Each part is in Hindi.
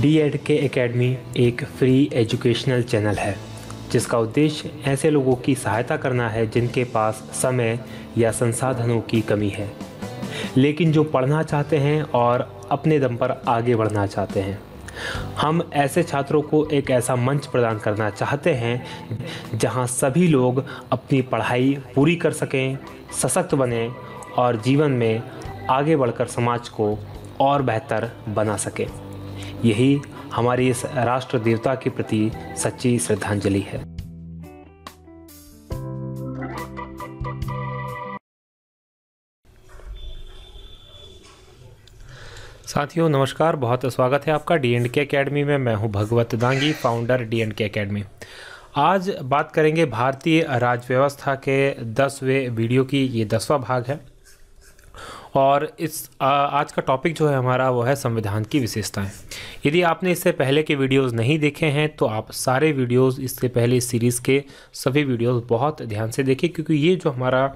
डी एड के अकेडमी एक फ्री एजुकेशनल चैनल है जिसका उद्देश्य ऐसे लोगों की सहायता करना है जिनके पास समय या संसाधनों की कमी है लेकिन जो पढ़ना चाहते हैं और अपने दम पर आगे बढ़ना चाहते हैं हम ऐसे छात्रों को एक ऐसा मंच प्रदान करना चाहते हैं जहां सभी लोग अपनी पढ़ाई पूरी कर सकें सशक्त बने और जीवन में आगे बढ़कर समाज को और बेहतर बना सकें यही हमारी इस राष्ट्र देवता के प्रति सच्ची श्रद्धांजलि है साथियों नमस्कार बहुत स्वागत है आपका डी एंड के अकेडमी में मैं हूं Bhagwat Dangi founder D and K academy आज बात करेंगे भारतीय राजव्यवस्था के दसवें वीडियो की ये दसवा भाग है और इस आज का टॉपिक जो है हमारा वो है संविधान की विशेषताएं यदि आपने इससे पहले के वीडियोस नहीं देखे हैं तो आप सारे वीडियोस इससे पहले इस सीरीज़ के सभी वीडियोस बहुत ध्यान से देखें क्योंकि ये जो हमारा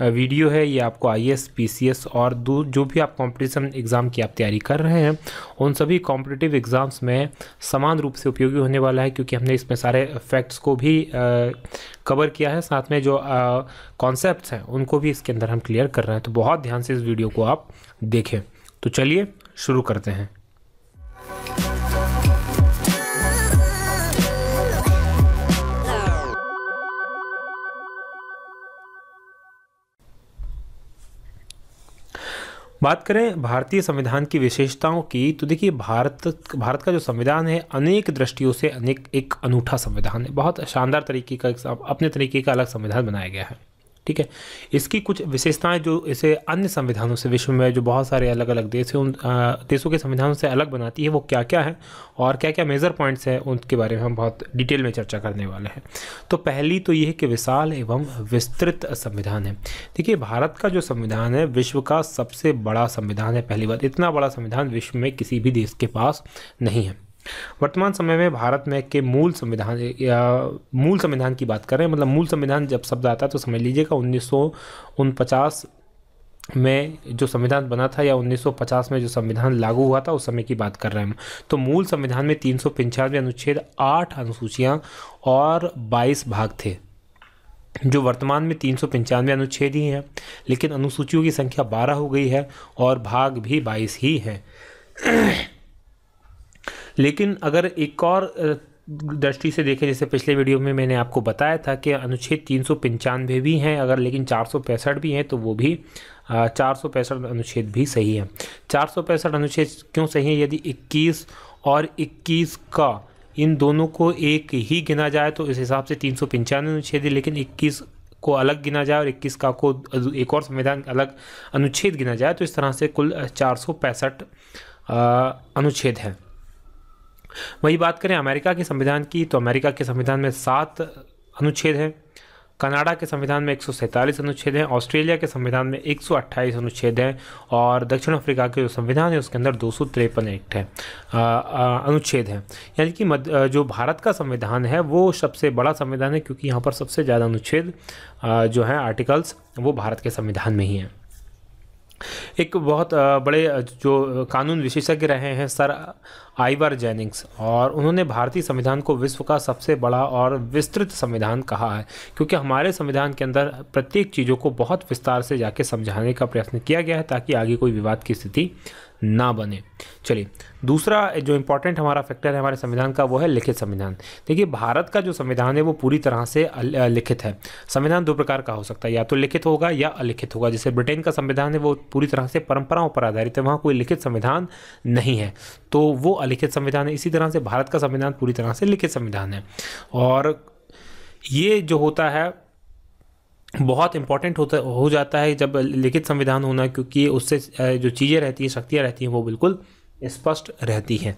वीडियो है ये आपको I S P C S और जो भी आप कॉम्पिटिशन एग्ज़ाम की आप तैयारी कर रहे हैं उन सभी कॉम्पिटिटिव एग्ज़ाम्स में समान रूप से उपयोगी होने वाला है क्योंकि हमने इसमें सारे फैक्ट्स को भी कवर किया है साथ में जो कॉन्सेप्ट हैं उनको भी इसके अंदर हम क्लियर कर रहे हैं तो बहुत ध्यान से इस वीडियो को आप देखें तो चलिए शुरू करते हैं बात करें भारतीय संविधान की विशेषताओं की तो देखिए भारत भारत का जो संविधान है अनेक दृष्टियों से अनेक एक अनूठा संविधान है बहुत शानदार तरीके का अपने तरीके का अलग संविधान बनाया गया है ठीक है इसकी कुछ विशेषताएं जो इसे अन्य संविधानों से विश्व में जो बहुत सारे अलग अलग देश हैं उन देशों के संविधानों से अलग बनाती है वो क्या क्या है और क्या क्या मेजर पॉइंट्स हैं उनके बारे में हम बहुत डिटेल में चर्चा करने वाले हैं तो पहली तो ये है कि विशाल एवं विस्तृत संविधान है देखिए भारत का जो संविधान है विश्व का सबसे बड़ा संविधान है पहली बात इतना बड़ा संविधान विश्व में किसी भी देश के पास नहीं है वर्तमान समय में भारत में के मूल संविधान या मूल संविधान की बात करें मतलब मूल संविधान जब शब्द आता है तो समझ लीजिएगा उन्नीस में जो संविधान बना था या 1950 में जो संविधान लागू हुआ था उस समय की बात कर रहे हैं तो मूल संविधान में तीन सौ पंचानवे अनुच्छेद आठ अनुसूचियाँ और बाईस भाग थे जो वर्तमान में तीन सौ पंचानवे अनुच्छेद ही हैं लेकिन अनुसूचियों की संख्या बारह हो गई है और भाग भी बाईस ही हैं लेकिन अगर एक और दृष्टि से देखें जैसे पिछले वीडियो में मैंने आपको बताया था कि अनुच्छेद तीन सौ पंचानवे भी हैं अगर लेकिन चार सौ पैंसठ भी हैं तो वो भी चार सौ पैंसठ अनुच्छेद भी सही है चार सौ पैंसठ अनुच्छेद क्यों सही है यदि इक्कीस और इक्कीस का इन दोनों को एक ही गिना जाए तो इस हिसाब से तीन सौ पंचानवे अनुच्छेद है लेकिन इक्कीस को अलग गिना जाए और इक्कीस का को एक और संविधान अलग अनुच्छेद गिना जाए तो इस तरह से कुल चार सौ पैंसठ अनुच्छेद हैं वही बात करें अमेरिका के संविधान की तो अमेरिका के संविधान में सात अनुच्छेद हैं कनाडा के संविधान में एक अनुच्छेद हैं ऑस्ट्रेलिया के संविधान में एक अनुच्छेद हैं और दक्षिण अफ्रीका के जो संविधान है उसके अंदर दो एक्ट है अनुच्छेद हैं यानी कि मद, जो भारत का संविधान है वो सबसे बड़ा संविधान है क्योंकि यहाँ पर सबसे ज़्यादा अनुच्छेद जो हैं आर्टिकल्स वो भारत के संविधान में ही हैं एक बहुत बड़े जो कानून विशेषज्ञ रहे हैं सर आइवर जैनिंग्स और उन्होंने भारतीय संविधान को विश्व का सबसे बड़ा और विस्तृत संविधान कहा है क्योंकि हमारे संविधान के अंदर प्रत्येक चीज़ों को बहुत विस्तार से जाके समझाने का प्रयत्न किया गया है ताकि आगे कोई विवाद की स्थिति ना बने चलिए दूसरा जो इम्पोर्टेंट हमारा फैक्टर है हमारे संविधान का वो है लिखित संविधान देखिए भारत का जो संविधान है वो पूरी तरह से लिखित है संविधान दो प्रकार का हो सकता है या तो लिखित होगा या अलिखित होगा जैसे ब्रिटेन का संविधान है वो पूरी तरह से परंपराओं पर आधारित है वहाँ कोई लिखित संविधान नहीं है तो वो अलिखित संविधान है इसी तरह से भारत का संविधान पूरी तरह से लिखित संविधान है और ये जो होता है बहुत इंपॉर्टेंट होता हो जाता है जब लिखित संविधान होना क्योंकि उससे जो चीज़ें रहती हैं शक्तियाँ रहती हैं वो बिल्कुल स्पष्ट रहती हैं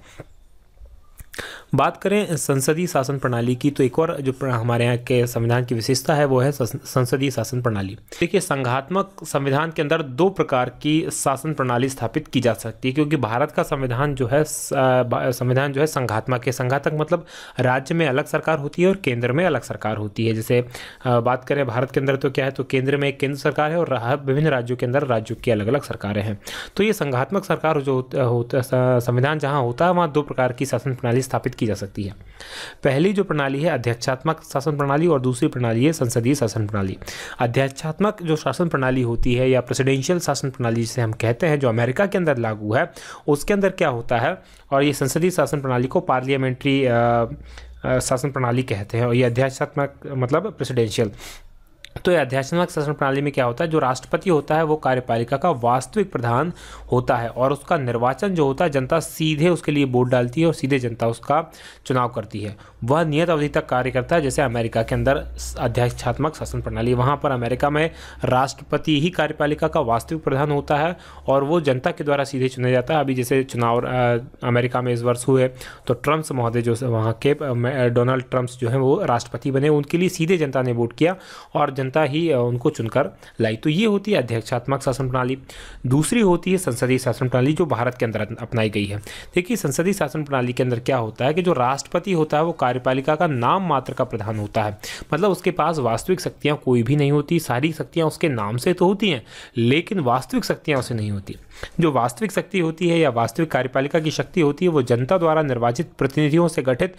बात करें संसदीय शासन प्रणाली की तो एक और जो हमारे यहाँ के संविधान की विशेषता है वो है संसदीय शासन प्रणाली देखिए संघात्मक संविधान के अंदर दो प्रकार की शासन प्रणाली स्थापित की जा सकती है क्योंकि भारत का संविधान जो है संविधान जो है संघात्मक है संघातक मतलब राज्य में अलग सरकार होती है और केंद्र में अलग सरकार होती है जैसे बात करें भारत के अंदर तो क्या है तो केंद्र में एक केंद्र सरकार है और विभिन्न राज्यों के अंदर राज्यों की अलग अलग सरकारें हैं तो ये संघात्मक सरकार जो संविधान जहाँ होता है वहाँ दो प्रकार की शासन प्रणाली प्रणाली स्थापित की जा सकती है पहली जो प्रणाली है अध्यक्षात्मक शासन प्रणाली और दूसरी प्रणाली है संसदीय शासन प्रणाली अध्यक्षात्मक जो शासन प्रणाली होती है या प्रेसिडेंशियल शासन प्रणाली जिसे हम कहते हैं जो अमेरिका के अंदर लागू है उसके अंदर क्या होता है और ये संसदीय शासन प्रणाली को पार्लियामेंट्री शासन प्रणाली कहते हैं और ये अध्यक्षात्मक मतलब प्रेसिडेंशियल तो अध्यक्षात्मक शासन प्रणाली में क्या होता है जो राष्ट्रपति होता है वो कार्यपालिका का वास्तविक प्रधान होता है और उसका निर्वाचन जो होता है जनता सीधे उसके लिए वोट डालती है और सीधे जनता उसका चुनाव करती है वह नियत अवधि तक कार्य करता है जैसे अमेरिका के अंदर अध्यक्षात्मक शासन प्रणाली वहाँ पर अमेरिका में राष्ट्रपति ही कार्यपालिका का वास्तविक प्रधान होता है और वो जनता के द्वारा सीधे चुना जाता है अभी जैसे चुनाव अमेरिका में इस वर्ष हुए तो ट्रम्प महोदय जो वहाँ के डोनाल्ड ट्रम्प जो हैं वो राष्ट्रपति बने उनके लिए सीधे जनता ने वोट किया और जनता ही उनको चुनकर लाई तो ये होती है अध्यक्षात्मक शासन प्रणाली दूसरी होती है संसदीय शासन प्रणाली जो भारत के अंदर अपनाई गई है देखिए संसदीय शासन प्रणाली के अंदर क्या होता है कि जो राष्ट्रपति होता है वो कार्यपालिका का नाम मात्र का प्रधान होता है मतलब उसके पास वास्तविक शक्तियाँ कोई भी नहीं होती सारी शक्तियाँ उसके नाम से तो होती हैं लेकिन वास्तविक शक्तियाँ उसे नहीं होती जो वास्तविक शक्ति होती है या वास्तविक कार्यपालिका की शक्ति होती है वो जनता द्वारा निर्वाचित प्रतिनिधियों से गठित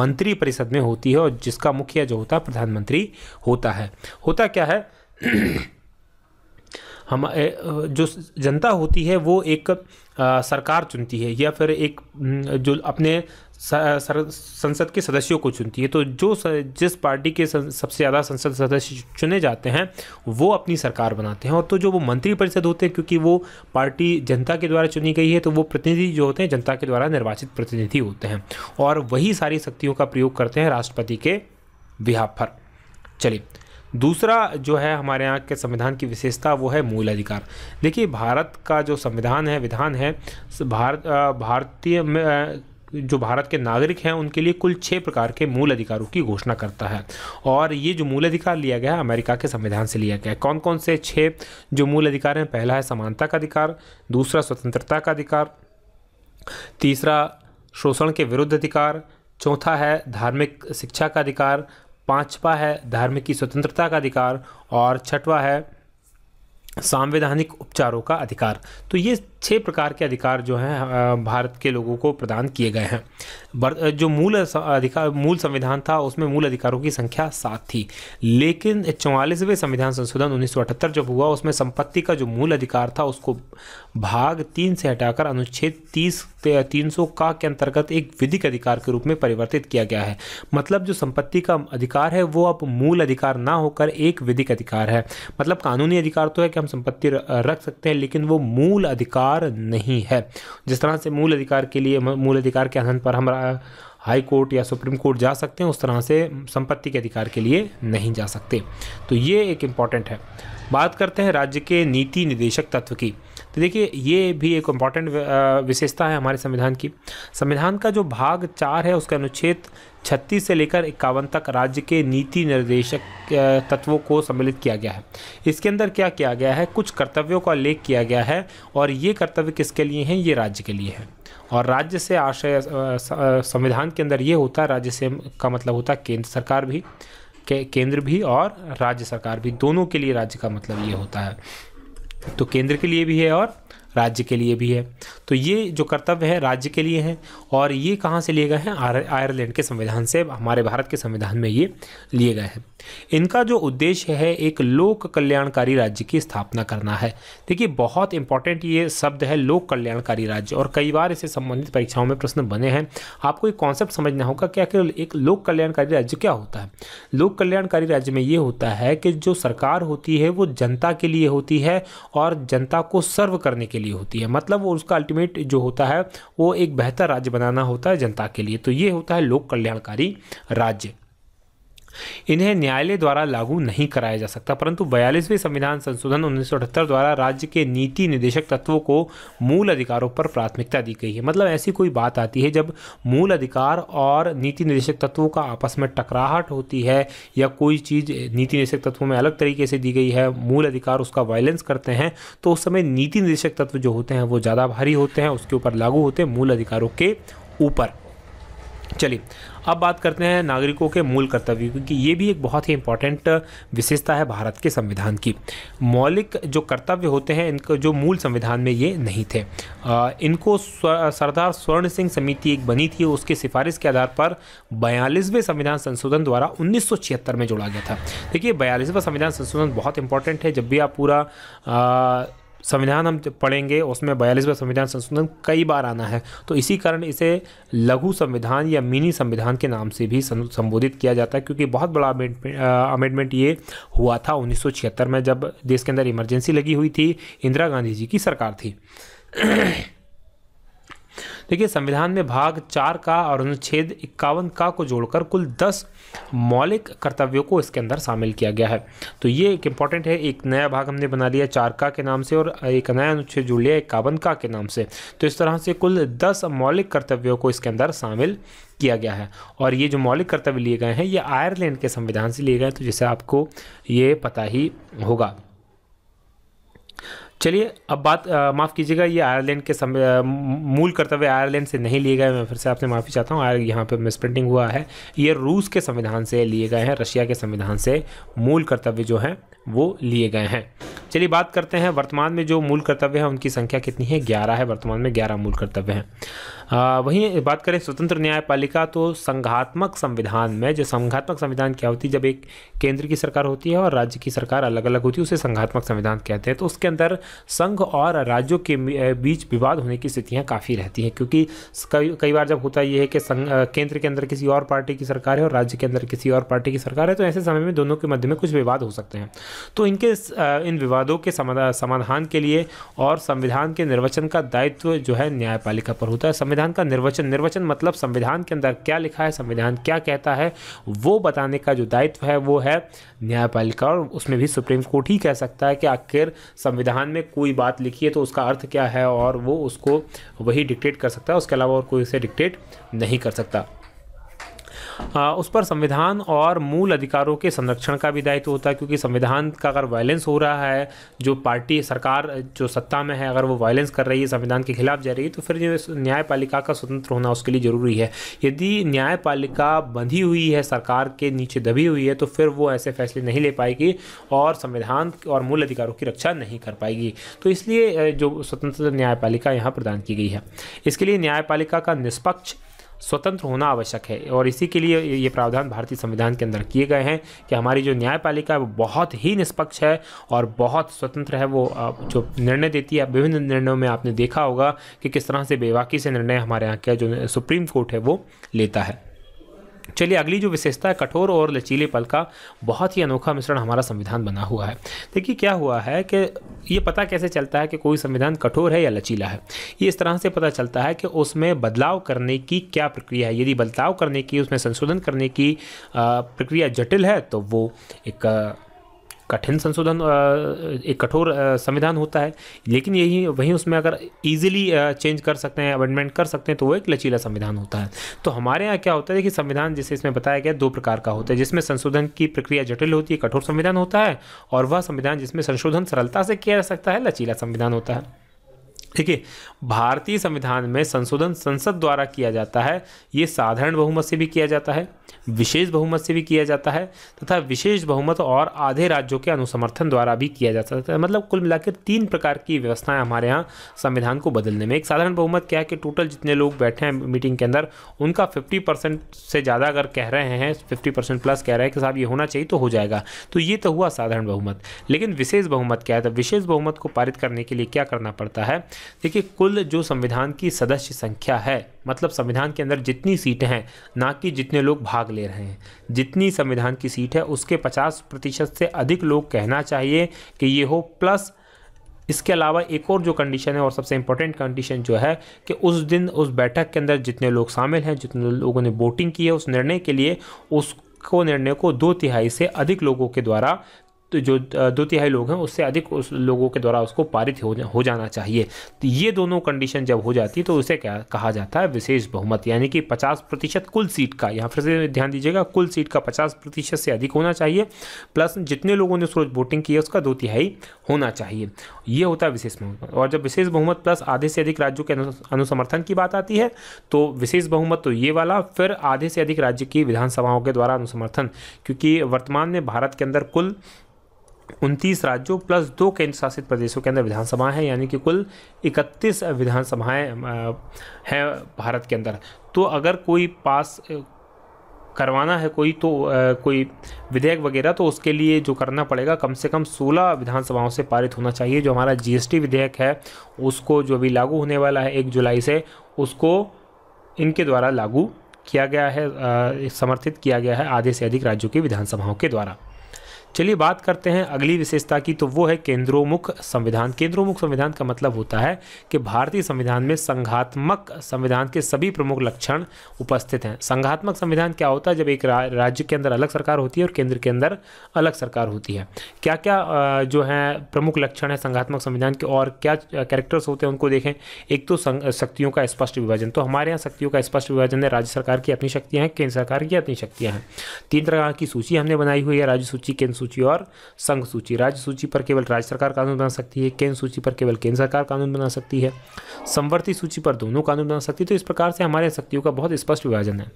मंत्री परिषद में होती है और जिसका मुखिया जो होता है प्रधानमंत्री होता है होता क्या है हम जो जनता होती है वो एक आ, सरकार चुनती है या फिर एक जो अपने संसद के सदस्यों को चुनती है तो जो जिस पार्टी के सबसे ज़्यादा संसद सदस्य चुने जाते हैं वो अपनी सरकार बनाते हैं और तो जो वो मंत्रिपरिषद होते हैं क्योंकि वो पार्टी जनता के द्वारा चुनी गई है तो वो प्रतिनिधि जो होते हैं जनता के द्वारा निर्वाचित प्रतिनिधि होते हैं और वही सारी शक्तियों का प्रयोग करते हैं राष्ट्रपति के बिहार पर चलिए दूसरा जो है हमारे यहाँ के संविधान की विशेषता वो है मूल अधिकार देखिए भारत का जो संविधान है विधान है भारत भारतीय जो भारत के नागरिक हैं उनके लिए कुल छः प्रकार के मूल अधिकारों की घोषणा करता है और ये जो मूल अधिकार लिया गया है अमेरिका के संविधान से लिया गया है कौन कौन से छः जो मूल अधिकार हैं पहला है समानता का अधिकार दूसरा स्वतंत्रता का अधिकार तीसरा शोषण के विरुद्ध अधिकार चौथा है धार्मिक शिक्षा का अधिकार पाँचवा है धार्मिक की स्वतंत्रता का अधिकार और छठवा है सांवैधानिक उपचारों का अधिकार तो ये छः प्रकार के अधिकार जो हैं भारत के लोगों को प्रदान किए गए हैं जो मूल अधिकार मूल संविधान था उसमें मूल अधिकारों की संख्या सात थी लेकिन चौवालीसवें संविधान संशोधन 1978 जब हुआ उसमें संपत्ति का जो मूल अधिकार था उसको भाग तीन से हटाकर अनुच्छेद तीस तीन सौ का के अंतर्गत एक विधिक अधिकार के रूप में परिवर्तित किया गया है मतलब जो संपत्ति का अधिकार है वो अब मूल अधिकार ना होकर एक विधिक अधिकार है मतलब कानूनी अधिकार तो है कि हम संपत्ति रख सकते हैं लेकिन वो मूल अधिकार अधिकार नहीं है जिस तरह से मूल अधिकार के लिए मूल अधिकार के आधार पर हम हाई कोर्ट या सुप्रीम कोर्ट जा सकते हैं उस तरह से संपत्ति के अधिकार के लिए नहीं जा सकते तो ये एक इम्पॉर्टेंट है बात करते हैं राज्य के नीति निदेशक तत्व की तो देखिए ये भी एक इम्पॉर्टेंट विशेषता है हमारे संविधान की संविधान का जो भाग चार है उसका अनुच्छेद छत्तीस से लेकर इक्यावन तक राज्य के नीति निर्देशक तत्वों को सम्मिलित किया गया है इसके अंदर क्या किया गया है कुछ कर्तव्यों का उल्लेख किया गया है और ये कर्तव्य किसके लिए हैं ये राज्य के लिए है और राज्य से आशय संविधान के अंदर ये होता है राज्य से का मतलब होता है केंद्र सरकार भी के, केंद्र भी और राज्य सरकार भी दोनों के लिए राज्य का मतलब ये होता है तो केंद्र के लिए भी है और राज्य के लिए भी है तो ये जो कर्तव्य है राज्य के लिए है और ये कहाँ से लिए गए हैं आयरलैंड के संविधान से हमारे भारत के संविधान में ये लिए गए हैं इनका जो उद्देश्य है एक लोक कल्याणकारी राज्य की स्थापना करना है देखिए बहुत इंपॉर्टेंट ये शब्द है लोक कल्याणकारी राज्य और कई बार इससे संबंधित परीक्षाओं में प्रश्न बने हैं आपको एक कॉन्सेप्ट समझना होगा क्या केवल एक लोक कल्याणकारी राज्य क्या होता है लोक कल्याणकारी राज्य में ये होता है कि जो सरकार होती है वो जनता के लिए होती है और जनता को सर्व करने के लिए लिए होती है मतलब वो उसका अल्टीमेट जो होता है वो एक बेहतर राज्य बनाना होता है जनता के लिए तो ये होता है लोक कल्याणकारी राज्य इन्हें न्यायालय द्वारा लागू नहीं कराया जा सकता परंतु बयालीसवें संविधान संशोधन उन्नीस द्वारा राज्य के नीति निदेशक तत्वों को मूल अधिकारों पर प्राथमिकता दी गई है मतलब ऐसी कोई बात आती है जब मूल अधिकार और नीति निदेशक तत्वों का आपस में टकराहट होती है या कोई चीज़ नीति निदेशक तत्वों में अलग तरीके से दी गई है मूल अधिकार उसका वायलेंस करते हैं तो उस समय नीति निदेशक तत्व जो होते हैं वो ज़्यादा भारी होते हैं उसके ऊपर लागू होते हैं मूल अधिकारों के ऊपर चलिए अब बात करते हैं नागरिकों के मूल कर्तव्य क्योंकि ये भी एक बहुत ही इंपॉर्टेंट विशेषता है भारत के संविधान की मौलिक जो कर्तव्य होते हैं इनको जो मूल संविधान में ये नहीं थे आ, इनको सरदार स्वर्ण सिंह समिति एक बनी थी उसके सिफारिश के आधार पर बयालीसवें संविधान संशोधन द्वारा उन्नीस में जोड़ा गया था देखिए बयालीसवा संविधान संशोधन बहुत इंपॉर्टेंट है जब भी आप पूरा आ, संविधान हम पढ़ेंगे उसमें बयालीसवें संविधान संशोधन कई बार आना है तो इसी कारण इसे लघु संविधान या मिनी संविधान के नाम से भी संबोधित किया जाता है क्योंकि बहुत बड़ा अमेंडमेंट ये हुआ था उन्नीस में जब देश के अंदर इमरजेंसी लगी हुई थी इंदिरा गांधी जी की सरकार थी देखिए संविधान में भाग चार का और अनुच्छेद इक्यावन का को जोड़कर कुल दस मौलिक कर्तव्यों को इसके अंदर शामिल किया गया है तो ये एक इंपॉर्टेंट है एक नया भाग हमने बना लिया चार का के नाम से और एक नया अनुच्छेद जुड़ लिया इक्यावन का के नाम से तो इस तरह से कुल दस मौलिक कर्तव्यों को इसके अंदर शामिल किया गया है और ये जो मौलिक कर्तव्य लिए गए हैं ये आयरलैंड के संविधान से लिए गए तो जिसे आपको ये पता ही होगा चलिए अब बात माफ़ कीजिएगा ये आयरलैंड के समय मूल कर्तव्य आयरलैंड से नहीं लिए गए मैं फिर से आपसे माफ़ी चाहता हूँ यहाँ पर मिसप्रिंटिंग हुआ है ये रूस के संविधान से लिए गए हैं रशिया के संविधान से मूल कर्तव्य जो हैं वो लिए गए हैं चलिए बात करते हैं वर्तमान में जो मूल कर्तव्य हैं उनकी संख्या कितनी है ग्यारह है वर्तमान में ग्यारह मूल कर्तव्य हैं वहीं बात करें स्वतंत्र न्यायपालिका तो संघात्मक संविधान में जो संघात्मक संविधान क्या होती है जब एक केंद्र की सरकार होती है और राज्य की सरकार अलग अलग होती है उसे संघात्मक संविधान कहते हैं तो उसके अंदर संघ और राज्यों के बीच विवाद होने की स्थितियाँ काफ़ी रहती हैं क्योंकि कई बार जब होता यह है कि केंद्र के अंदर किसी और पार्टी की सरकार है और राज्य के अंदर किसी और पार्टी की सरकार है तो ऐसे समय में दोनों के मध्य में कुछ विवाद हो सकते हैं तो इनके इन विवादों के समाधान के लिए और संविधान के निर्वचन का दायित्व जो है न्यायपालिका पर होता है संविधान का निर्वचन निर्वचन मतलब संविधान के अंदर क्या लिखा है संविधान क्या कहता है वो बताने का जो दायित्व है वो है न्यायपालिका और उसमें भी सुप्रीम कोर्ट ही कह सकता है कि आखिर संविधान में कोई बात लिखी है तो उसका अर्थ क्या है और वो उसको वही डिक्टेट कर सकता है उसके अलावा और कोई उसे डिक्टेट नहीं कर सकता उस पर संविधान और मूल अधिकारों के संरक्षण का भी दायित्व होता है क्योंकि संविधान का अगर वायलेंस हो रहा है जो पार्टी सरकार जो सत्ता में है अगर वो वायलेंस कर रही है संविधान के खिलाफ जा रही है तो फिर जो न्यायपालिका का स्वतंत्र होना उसके लिए ज़रूरी है यदि न्यायपालिका बंधी हुई है सरकार के नीचे दबी हुई है तो फिर वो ऐसे फैसले नहीं ले पाएगी और संविधान और मूल अधिकारों की रक्षा नहीं कर पाएगी तो इसलिए जो स्वतंत्र न्यायपालिका यहाँ प्रदान की गई है इसके लिए न्यायपालिका का निष्पक्ष स्वतंत्र होना आवश्यक है और इसी के लिए ये प्रावधान भारतीय संविधान के अंदर किए गए हैं कि हमारी जो न्यायपालिका है वो बहुत ही निष्पक्ष है और बहुत स्वतंत्र है वो जो निर्णय देती है विभिन्न निर्णयों में आपने देखा होगा कि किस तरह से बेवाकी से निर्णय हमारे यहाँ का जो सुप्रीम कोर्ट है वो लेता है चलिए अगली जो विशेषता है कठोर और लचीले पल का बहुत ही अनोखा मिश्रण हमारा संविधान बना हुआ है देखिए क्या हुआ है कि ये पता कैसे चलता है कि कोई संविधान कठोर है या लचीला है ये इस तरह से पता चलता है कि उसमें बदलाव करने की क्या प्रक्रिया है यदि बदलाव करने की उसमें संशोधन करने की प्रक्रिया जटिल है तो वो एक कठिन संशोधन एक कठोर संविधान होता है लेकिन यही वहीं उसमें अगर ईजिली चेंज कर सकते हैं अमेंडमेंट कर सकते हैं तो वो एक लचीला संविधान होता है तो हमारे यहाँ क्या होता है कि संविधान जैसे इसमें बताया गया दो प्रकार का होता है जिसमें संशोधन की प्रक्रिया जटिल होती है कठोर संविधान होता है और वह संविधान जिसमें संशोधन सरलता से किया जा सकता है लचीला संविधान होता है देखिए भारतीय संविधान में संशोधन संसद द्वारा किया जाता है ये साधारण बहुमत से भी किया जाता है विशेष बहुमत से भी किया जाता है तथा विशेष बहुमत और आधे राज्यों के अनुसमर्थन द्वारा भी किया जाता है मतलब कुल मिलाकर तीन प्रकार की व्यवस्थाएं हमारे यहाँ संविधान को बदलने में एक साधारण बहुमत क्या है कि टोटल जितने लोग बैठे हैं मीटिंग के अंदर उनका फिफ्टी परसेंट से ज़्यादा अगर कह रहे हैं फिफ्टी परसेंट प्लस कह रहे हैं कि साहब ये होना चाहिए तो हो जाएगा तो ये तो हुआ साधारण बहुमत लेकिन विशेष बहुमत क्या है तो विशेष बहुमत को पारित करने के लिए क्या करना पड़ता है देखिए कुल जो संविधान की सदस्य संख्या है मतलब संविधान के अंदर जितनी सीटें हैं ना कि जितने लोग भाग ले रहे हैं जितनी संविधान की सीट है उसके 50 प्रतिशत से अधिक लोग कहना चाहिए कि ये हो प्लस इसके अलावा एक और जो कंडीशन है और सबसे इम्पोर्टेंट कंडीशन जो है कि उस दिन उस बैठक के अंदर जितने लोग शामिल हैं जितने लोगों ने वोटिंग की है उस निर्णय के लिए उस को निर्णय को दो तिहाई से अधिक लोगों के द्वारा तो जो दो तिहाई लोग हैं उससे अधिक उस लोगों के द्वारा उसको पारित हो, जा, हो जाना चाहिए तो ये दोनों कंडीशन जब हो जाती है तो उसे क्या कहा जाता है विशेष बहुमत यानी कि 50 प्रतिशत कुल सीट का यहाँ फिर से ध्यान दीजिएगा कुल सीट का 50 प्रतिशत से अधिक होना चाहिए प्लस जितने लोगों ने उस रोज वोटिंग की है उसका दो तिहाई होना चाहिए ये होता है विशेष बहुमत और जब विशेष बहुमत प्लस आधे से अधिक राज्यों के अनुसमर्थन की बात आती है तो विशेष बहुमत तो ये वाला फिर आधे से अधिक राज्य की विधानसभाओं के द्वारा अनुसमर्थन क्योंकि वर्तमान में भारत के अंदर कुल उनतीस राज्यों प्लस दो केंद्र शासित प्रदेशों के अंदर विधानसभाएं हैं यानी कि कुल इकतीस विधानसभाएं हैं भारत के अंदर तो अगर कोई पास करवाना है कोई तो आ, कोई विधेयक वगैरह तो उसके लिए जो करना पड़ेगा कम से कम 16 विधानसभाओं से पारित होना चाहिए जो हमारा जीएसटी विधेयक है उसको जो अभी लागू होने वाला है एक जुलाई से उसको इनके द्वारा लागू किया गया है आ, समर्थित किया गया है आधे से अधिक राज्यों की विधानसभाओं के द्वारा चलिए बात करते हैं अगली विशेषता की तो वो है केंद्रोमुख संविधान केंद्रोमुख संविधान का मतलब होता है कि भारतीय संविधान में संघात्मक संविधान के सभी प्रमुख लक्षण उपस्थित हैं संघात्मक संविधान क्या होता है जब एक रा, राज्य के अंदर अलग सरकार होती है और केंद्र के अंदर अलग सरकार होती है क्या क्या जो है प्रमुख लक्षण है संघात्मक संविधान के और क्या कैरेक्टर्स होते हैं उनको देखें एक तो शक्तियों का स्पष्ट विभाजन तो हमारे यहाँ शक्तियों का स्पष्ट विभाजन है राज्य सरकार की अपनी शक्तियाँ हैं केंद्र सरकार की अपनी शक्तियाँ हैं तीन तरह की सूची हमने बनाई हुई है राज्य सूची केंद्र सूची और संघ सूची राज्य सूची पर केवल राज्य सरकार कानून बना सकती है केंद्र सूची पर केवल केंद्र सरकार कानून बना सकती है संवर्ती सूची पर दोनों कानून बना सकती है तो इस प्रकार से हमारे शक्तियों का बहुत स्पष्ट विभाजन है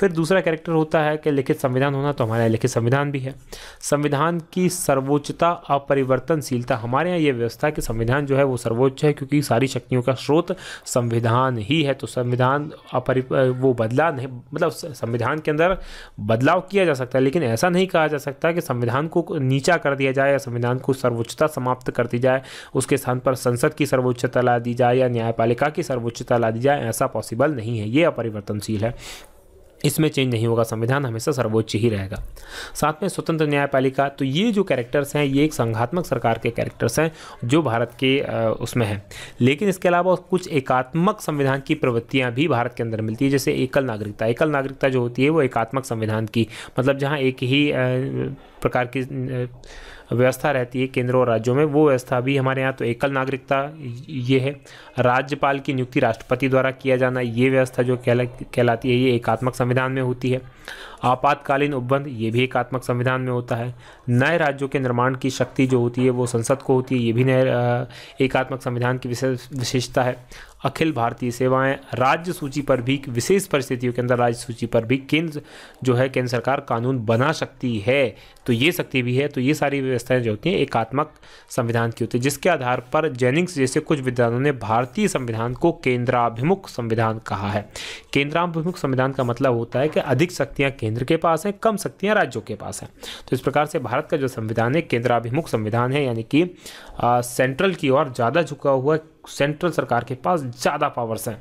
फिर दूसरा कैरेक्टर होता है कि लिखित संविधान होना तो हमारे यहाँ लिखित संविधान भी है संविधान की सर्वोच्चता अपरिवर्तनशीलता हमारे यहाँ ये व्यवस्था कि संविधान जो है वो सर्वोच्च है क्योंकि सारी शक्तियों का स्रोत संविधान ही है तो संविधान अपरि वो बदला नहीं मतलब संविधान के अंदर बदलाव किया जा सकता है लेकिन ऐसा नहीं कहा जा सकता कि संविधान को नीचा कर दिया जाए या संविधान को सर्वोच्चता समाप्त कर दी जाए उसके स्थान पर संसद की सर्वोच्चता ला दी जाए या न्यायपालिका की सर्वोच्चता ला दी जाए ऐसा पॉसिबल नहीं है ये अपरिवर्तनशील है इसमें चेंज नहीं होगा संविधान हमेशा सर्वोच्च ही रहेगा साथ में स्वतंत्र न्यायपालिका तो ये जो कैरेक्टर्स हैं ये एक संघात्मक सरकार के कैरेक्टर्स हैं जो भारत के उसमें हैं लेकिन इसके अलावा कुछ एकात्मक संविधान की प्रवृत्तियाँ भी भारत के अंदर मिलती है जैसे एकल नागरिकता एकल नागरिकता जो होती है वो एकात्मक संविधान की मतलब जहाँ एक ही प्रकार की व्यवस्था रहती है केंद्र और राज्यों में वो व्यवस्था भी हमारे यहाँ तो एकल नागरिकता ये है राज्यपाल की नियुक्ति राष्ट्रपति द्वारा किया जाना ये व्यवस्था जो कहला कहलाती है ये एकात्मक संविधान में होती है आपातकालीन उपबंध ये भी एकात्मक संविधान में होता है नए राज्यों के निर्माण की शक्ति जो होती है वो संसद को होती है ये भी नए एकात्मक संविधान की विशेषता है अखिल भारतीय सेवाएं राज्य सूची पर भी विशेष परिस्थितियों के अंदर राज्य सूची पर भी केंद्र जो है केंद्र सरकार कानून बना सकती है तो ये शक्ति भी है तो ये सारी व्यवस्थाएं जो होती हैं एकात्मक संविधान की होती है जिसके आधार पर जेनिंग्स जैसे कुछ विद्वानों ने भारतीय संविधान को केंद्राभिमुख संविधान कहा है केंद्राभिमुख संविधान का मतलब होता है कि अधिक शक्तियाँ केंद्र के पास हैं कम शक्तियाँ राज्यों के पास हैं तो इस प्रकार से भारत का जो संविधान है केंद्राभिमुख संविधान है यानी कि सेंट्रल की ओर ज़्यादा झुका हुआ सेंट्रल सरकार के पास ज़्यादा पावर्स हैं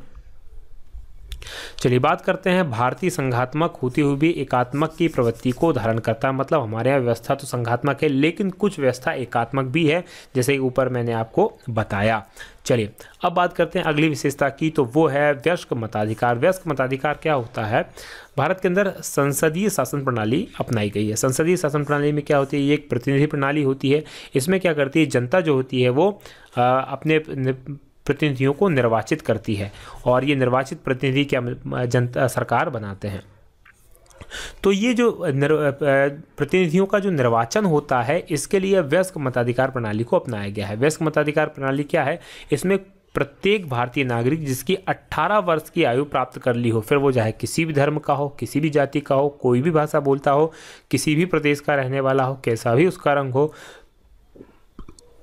चलिए बात करते हैं भारतीय संघात्मक होती हुई भी एकात्मक की प्रवृत्ति को धारण करता है मतलब हमारे यहाँ व्यवस्था तो संघात्मक है लेकिन कुछ व्यवस्था एकात्मक भी है जैसे ऊपर मैंने आपको बताया चलिए अब बात करते हैं अगली विशेषता की तो वो है व्यस्क मताधिकार व्यस्क मताधिकार क्या होता है भारत के अंदर संसदीय शासन प्रणाली अपनाई गई है संसदीय शासन प्रणाली में क्या होती है ये एक प्रतिनिधि प्रणाली होती है इसमें क्या करती है जनता जो होती है वो आ, अपने प्रतिनिधियों को निर्वाचित करती है और ये निर्वाचित प्रतिनिधि क्या जनता सरकार बनाते हैं तो ये जो प्रतिनिधियों का जो निर्वाचन होता है इसके लिए व्यस्क मताधिकार प्रणाली को अपनाया गया है व्यस्क मताधिकार प्रणाली क्या है इसमें प्रत्येक भारतीय नागरिक जिसकी 18 वर्ष की आयु प्राप्त कर ली हो फिर वो चाहे किसी भी धर्म का हो किसी भी जाति का हो कोई भी भाषा बोलता हो किसी भी प्रदेश का रहने वाला हो कैसा भी उसका रंग हो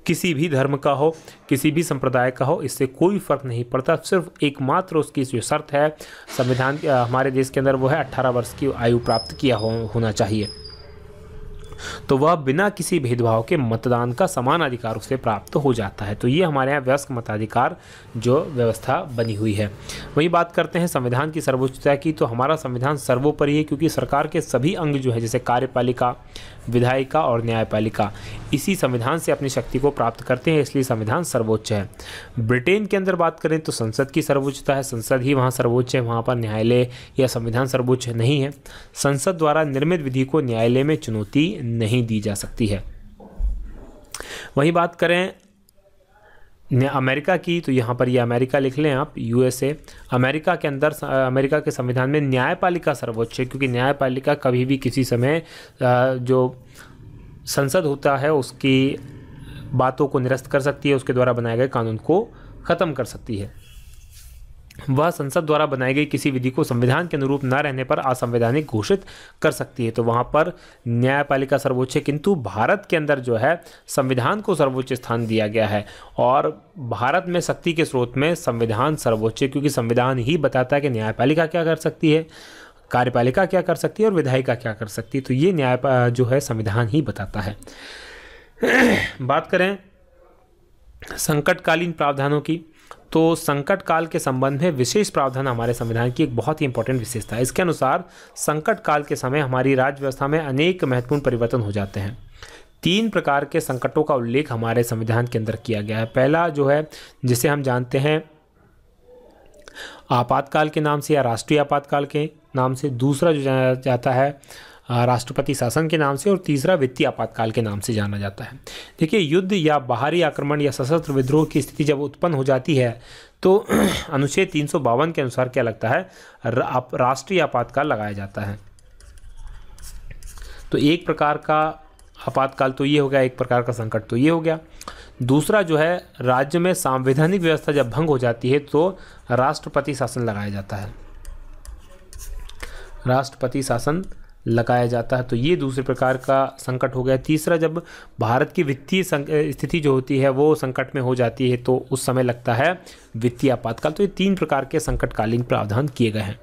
किसी भी धर्म का हो किसी भी संप्रदाय का हो इससे कोई फ़र्क नहीं पड़ता सिर्फ एकमात्र उसकी जो शर्त है संविधान हमारे देश के अंदर वो है अट्ठारह वर्ष की आयु प्राप्त किया हो, होना चाहिए तो वह बिना किसी भेदभाव के मतदान का समान अधिकार उसे प्राप्त हो जाता है तो ये हमारे यहाँ व्यस्क मताधिकार जो व्यवस्था बनी हुई है वही बात करते हैं संविधान की सर्वोच्चता की तो हमारा संविधान सर्वोपरि है क्योंकि सरकार के सभी अंग जो है जैसे कार्यपालिका विधायिका और न्यायपालिका इसी संविधान से अपनी शक्ति को प्राप्त करते हैं इसलिए संविधान सर्वोच्च है ब्रिटेन के अंदर बात करें तो संसद की सर्वोच्चता है संसद ही वहाँ सर्वोच्च है वहाँ पर न्यायालय या संविधान सर्वोच्च नहीं है संसद द्वारा निर्मित विधि को न्यायालय में चुनौती नहीं दी जा सकती है वहीं बात करें ने अमेरिका की तो यहाँ पर ये यह अमेरिका लिख लें आप यूएसए अमेरिका के अंदर अमेरिका के संविधान में न्यायपालिका सर्वोच्च है क्योंकि न्यायपालिका कभी भी किसी समय जो संसद होता है उसकी बातों को निरस्त कर सकती है उसके द्वारा बनाए गए कानून को ख़त्म कर सकती है वह संसद द्वारा बनाई गई किसी विधि को संविधान के अनुरूप न रहने पर असंवैधानिक घोषित कर सकती है तो वहाँ पर न्यायपालिका सर्वोच्च है किंतु भारत के अंदर जो है संविधान को सर्वोच्च स्थान दिया गया है और भारत में शक्ति के स्रोत में संविधान सर्वोच्च है क्योंकि संविधान ही बताता है कि न्यायपालिका क्या कर सकती है कार्यपालिका क्या कर सकती है और विधायिका क्या कर सकती है तो ये न्याय जो है संविधान ही बताता है बात करें संकटकालीन प्रावधानों की तो संकट काल के संबंध में विशेष प्रावधान हमारे संविधान की एक बहुत ही इंपॉर्टेंट विशेषता है इसके अनुसार संकट काल के समय हमारी राज्य व्यवस्था में अनेक महत्वपूर्ण परिवर्तन हो जाते हैं तीन प्रकार के संकटों का उल्लेख हमारे संविधान के अंदर किया गया है पहला जो है जिसे हम जानते हैं आपातकाल के नाम से या राष्ट्रीय आपातकाल के नाम से दूसरा जो जाना जाता है राष्ट्रपति शासन के नाम से और तीसरा वित्तीय आपातकाल के नाम से जाना जाता है देखिए युद्ध या बाहरी आक्रमण या सशस्त्र विद्रोह की स्थिति जब उत्पन्न हो जाती है तो अनुच्छेद तीन के अनुसार क्या लगता है राष्ट्रीय आपातकाल लगाया जाता है तो एक प्रकार का आपातकाल तो ये हो गया एक प्रकार का संकट तो ये हो गया दूसरा जो है राज्य में संवैधानिक व्यवस्था जब भंग हो जाती है तो राष्ट्रपति शासन लगाया जाता है राष्ट्रपति शासन लगाया जाता है तो ये दूसरे प्रकार का संकट हो गया तीसरा जब भारत की वित्तीय स्थिति जो होती है वो संकट में हो जाती है तो उस समय लगता है वित्तीय आपातकाल तो ये तीन प्रकार के संकटकालीन प्रावधान किए गए हैं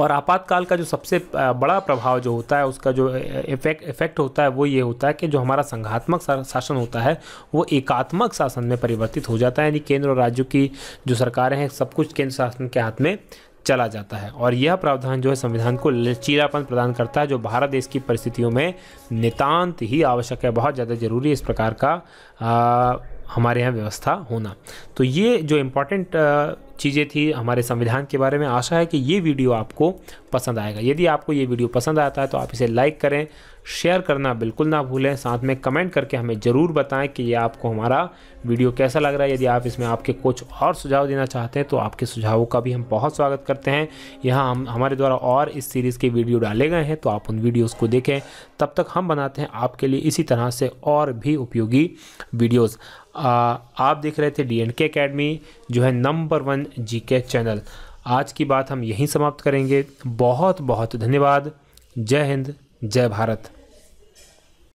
और आपातकाल का जो सबसे बड़ा प्रभाव जो होता है उसका जो इफेक्ट इफेक्ट होता है वो ये होता है कि जो हमारा संघात्मक शासन होता है वो एकात्मक शासन में परिवर्तित हो जाता है यानी केंद्र और राज्यों की जो सरकारें हैं सब कुछ केंद्र शासन के हाथ में चला जाता है और यह प्रावधान जो है संविधान को लचीलापन प्रदान करता है जो भारत देश की परिस्थितियों में नितांत ही आवश्यक है बहुत ज़्यादा जरूरी इस प्रकार का आ, हमारे यहाँ व्यवस्था होना तो ये जो इम्पोर्टेंट चीज़ें थी हमारे संविधान के बारे में आशा है कि ये वीडियो आपको पसंद आएगा यदि आपको ये वीडियो पसंद आता है तो आप इसे लाइक करें शेयर करना बिल्कुल ना भूलें साथ में कमेंट करके हमें ज़रूर बताएं कि ये आपको हमारा वीडियो कैसा लग रहा है यदि आप इसमें आपके कुछ और सुझाव देना चाहते हैं तो आपके सुझावों का भी हम बहुत स्वागत करते हैं यहाँ हम हमारे द्वारा और इस सीरीज़ के वीडियो डाले गए हैं तो आप उन वीडियोज़ को देखें तब तक हम बनाते हैं आपके लिए इसी तरह से और भी उपयोगी वीडियोज़ आप देख रहे थे डी एंड के अकेडमी जो है नंबर वन जी के चैनल आज की बात हम यहीं समाप्त करेंगे बहुत बहुत धन्यवाद जय हिंद जय भारत